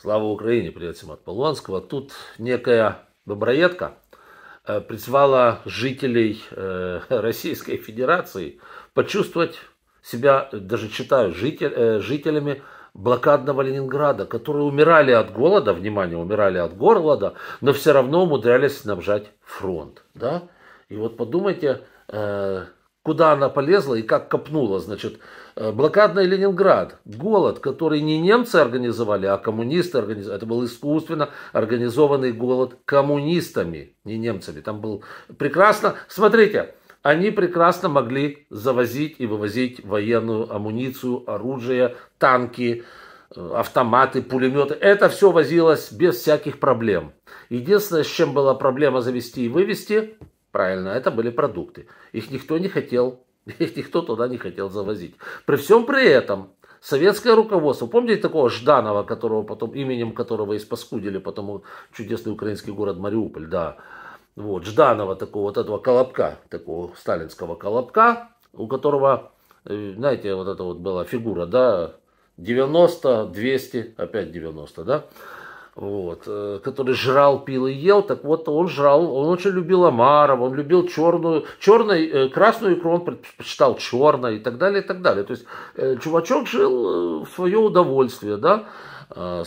Слава Украине, привет всем от Полуанского. Тут некая доброедка э, призвала жителей э, Российской Федерации почувствовать себя, даже читаю, житель, э, жителями блокадного Ленинграда, которые умирали от голода, внимание, умирали от голода, но все равно умудрялись снабжать фронт. Да? И вот подумайте, куда она полезла и как копнула. Значит, э, блокадный Ленинград, голод, который не немцы организовали, а коммунисты организовали. Это был искусственно организованный голод коммунистами, не немцами. Там был прекрасно. Смотрите, они прекрасно могли завозить и вывозить военную амуницию, оружие, танки, э, автоматы, пулеметы. Это все возилось без всяких проблем. Единственное, с чем была проблема завести и вывести – правильно, это были продукты. Их никто не хотел, их никто туда не хотел завозить. При всем при этом советское руководство, помните такого Жданова, которого потом, именем которого испаскудили потом чудесный украинский город Мариуполь, да, вот, Жданова, такого вот этого колобка, такого сталинского колобка, у которого, э, знаете, вот это вот была фигура, да, 90, 200, опять 90, да, вот, э, который жрал, пил и ел, так вот он жрал, он очень любил омаров, он любил черную, черную, э, красную икру он предпочитал черной и так далее, и так далее. То есть э, чувачок жил в свое удовольствие, да, а,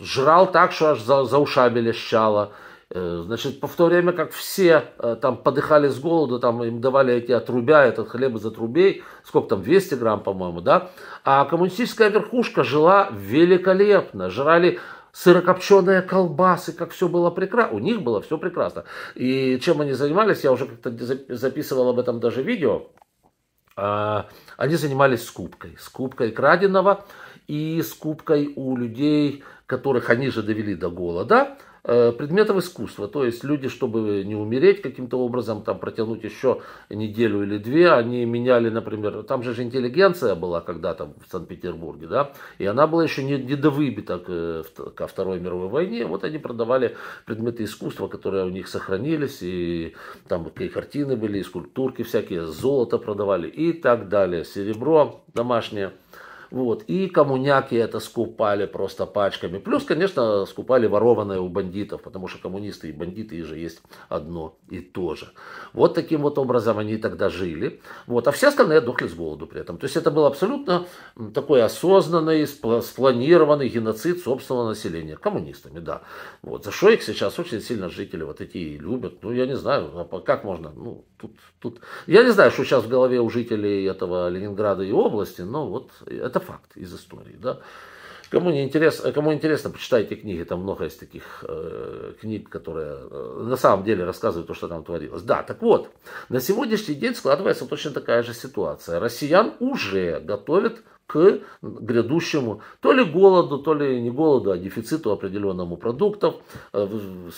жрал так, что аж за, за ушами лещало. Значит, в то время как все там подыхали с голода, там им давали эти отрубя, этот хлеб из отрубей, сколько там, 200 грамм, по-моему, да? А коммунистическая верхушка жила великолепно, жрали сырокопченые колбасы, как все было прекрасно. У них было все прекрасно. И чем они занимались, я уже как-то записывал об этом даже видео. А, они занимались скупкой. Скупкой краденого и скупкой у людей, которых они же довели до голода, э, предметов искусства. То есть люди, чтобы не умереть каким-то образом, там протянуть еще неделю или две, они меняли, например, там же же интеллигенция была когда-то в Санкт-Петербурге, да, и она была еще не, не довыбита к, э, ко Второй мировой войне. Вот они продавали предметы искусства, которые у них сохранились, и там и картины были, и скульптурки всякие, золото продавали и так далее, серебро домашнее. Вот. И коммуняки это скупали просто пачками. Плюс, конечно, скупали ворованное у бандитов, потому что коммунисты и бандиты же есть одно и то же. Вот таким вот образом они тогда жили. Вот. А все остальные дохли с голоду при этом. То есть это был абсолютно такой осознанный, спланированный геноцид собственного населения. Коммунистами, да. Вот. За что их сейчас очень сильно жители вот эти и любят. Ну, я не знаю, а как можно. Ну, тут, тут... Я не знаю, что сейчас в голове у жителей этого Ленинграда и области, но вот это факт из истории, да. Кому, не интересно, кому интересно, почитайте книги, там много из таких э, книг, которые э, на самом деле рассказывают то, что там творилось. Да, так вот, на сегодняшний день складывается точно такая же ситуация. Россиян уже готовят к грядущему то ли голоду, то ли не голоду, а дефициту определенному продуктов, э,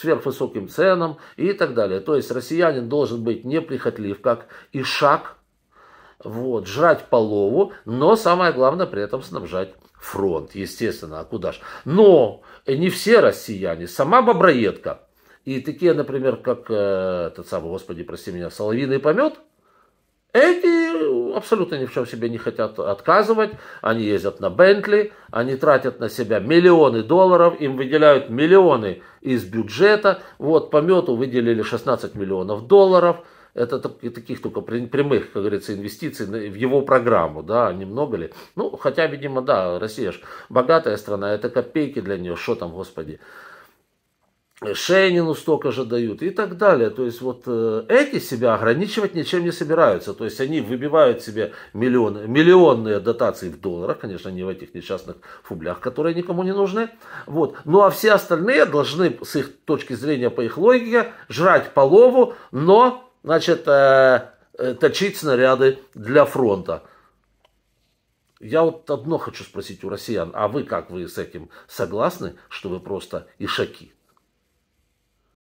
сверхвысоким ценам и так далее. То есть россиянин должен быть неприхотлив, как и шаг вот, жрать полову, но самое главное при этом снабжать фронт, естественно, а куда ж. Но не все россияне, сама Боброедка, и такие, например, как э, тот самый, господи, прости меня, Соловиный помет, эти абсолютно ни в чем себе не хотят отказывать, они ездят на Бентли, они тратят на себя миллионы долларов, им выделяют миллионы из бюджета, вот Помету выделили 16 миллионов долларов – это таких только прямых, как говорится, инвестиций в его программу, да, а немного ли. Ну, хотя, видимо, да, Россия же богатая страна, это копейки для нее, что там, господи. Шейнину столько же дают и так далее. То есть вот э, эти себя ограничивать ничем не собираются. То есть они выбивают себе миллионы, миллионные дотации в долларах, конечно, не в этих несчастных фублях, которые никому не нужны. Вот. Ну а все остальные должны, с их точки зрения, по их логике, жрать полову, но значит, э, э, точить снаряды для фронта. Я вот одно хочу спросить у россиян, а вы как, вы с этим согласны, что вы просто ишаки?